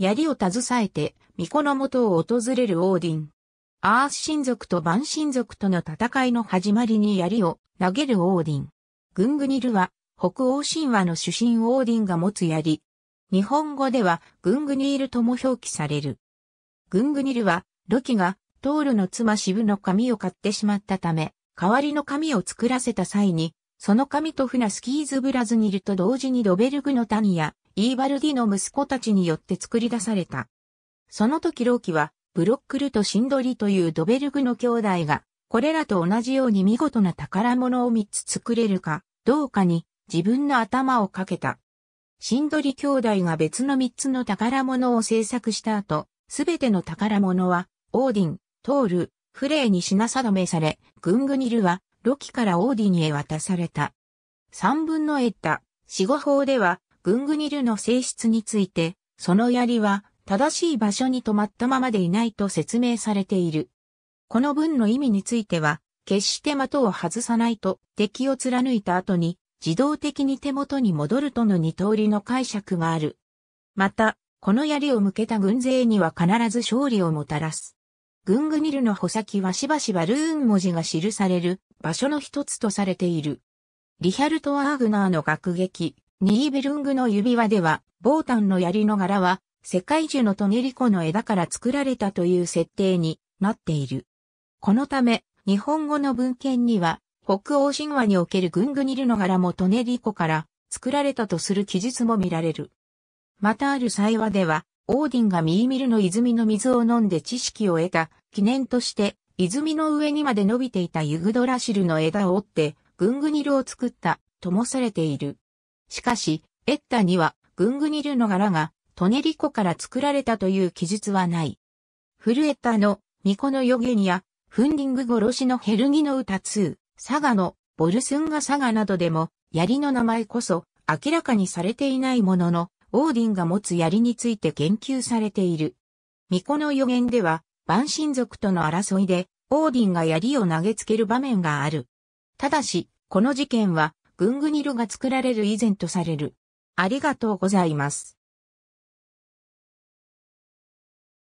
槍を携えて、巫女の元を訪れるオーディン。アース神族と万神族との戦いの始まりに槍を投げるオーディン。グングニルは、北欧神話の主神オーディンが持つ槍。日本語では、グングニールとも表記される。グングニルは、ロキが、トールの妻シブの髪を買ってしまったため、代わりの髪を作らせた際に、その神と船スキーズブラズニルと同時にドベルグの谷やイーバルディの息子たちによって作り出された。その時ローキは、ブロックルとシンドリというドベルグの兄弟が、これらと同じように見事な宝物を3つ作れるか、どうかに自分の頭をかけた。シンドリ兄弟が別の3つの宝物を制作した後、すべての宝物は、オーディン、トール、フレイに品定めされ、グングニルはロキからオーディンへ渡された。三分の得た、死後法では、グングニルの性質について、その槍は正しい場所に止まったままでいないと説明されている。この文の意味については、決して的を外さないと敵を貫いた後に自動的に手元に戻るとの二通りの解釈がある。また、この槍を向けた軍勢には必ず勝利をもたらす。グングニルの穂先はしばしばルーン文字が記される場所の一つとされている。リヒャルト・アーグナーの楽劇、ニーベルングの指輪では、ボータンの槍の柄は、世界中のトネリコの枝から作られたという設定になっている。このため、日本語の文献には、北欧神話におけるグングニルの柄もトネリコから作られたとする記述も見られる。またある際話では、オーディンがミーミルの泉の水を飲んで知識を得た記念として、泉の上にまで伸びていたユグドラシルの枝を折って、グングニルを作った、ともされている。しかし、エッタには、グングニルの柄が、トネリコから作られたという記述はない。フルエッタの、ミコのヨゲニや、フンディング殺しのヘルギの歌2、サガの、ボルスンガサガなどでも、槍の名前こそ、明らかにされていないものの、オーディンが持つ槍について言及されている。巫女の予言では、万神族との争いで、オーディンが槍を投げつける場面がある。ただし、この事件は、グングニルが作られる以前とされる。ありがとうございます。